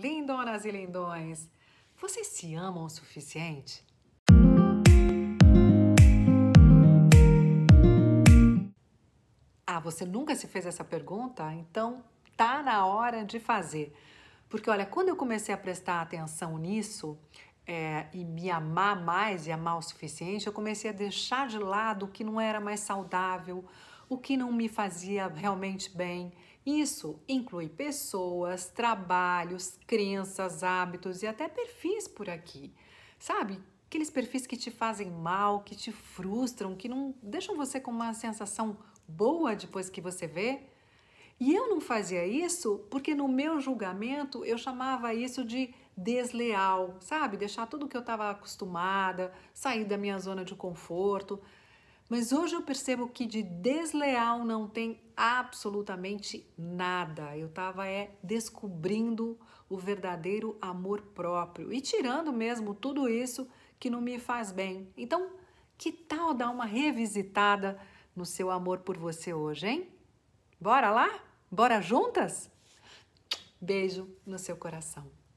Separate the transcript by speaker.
Speaker 1: Lindonas e lindões, vocês se amam o suficiente? Ah, você nunca se fez essa pergunta? Então tá na hora de fazer. Porque olha, quando eu comecei a prestar atenção nisso, é, e me amar mais e amar o suficiente, eu comecei a deixar de lado o que não era mais saudável, o que não me fazia realmente bem. Isso inclui pessoas, trabalhos, crenças, hábitos e até perfis por aqui, sabe? Aqueles perfis que te fazem mal, que te frustram, que não deixam você com uma sensação boa depois que você vê. E eu não fazia isso porque no meu julgamento eu chamava isso de desleal, sabe? Deixar tudo que eu estava acostumada, sair da minha zona de conforto. Mas hoje eu percebo que de desleal não tem absolutamente nada. Eu estava é, descobrindo o verdadeiro amor próprio e tirando mesmo tudo isso que não me faz bem. Então, que tal dar uma revisitada no seu amor por você hoje, hein? Bora lá? Bora juntas? Beijo no seu coração.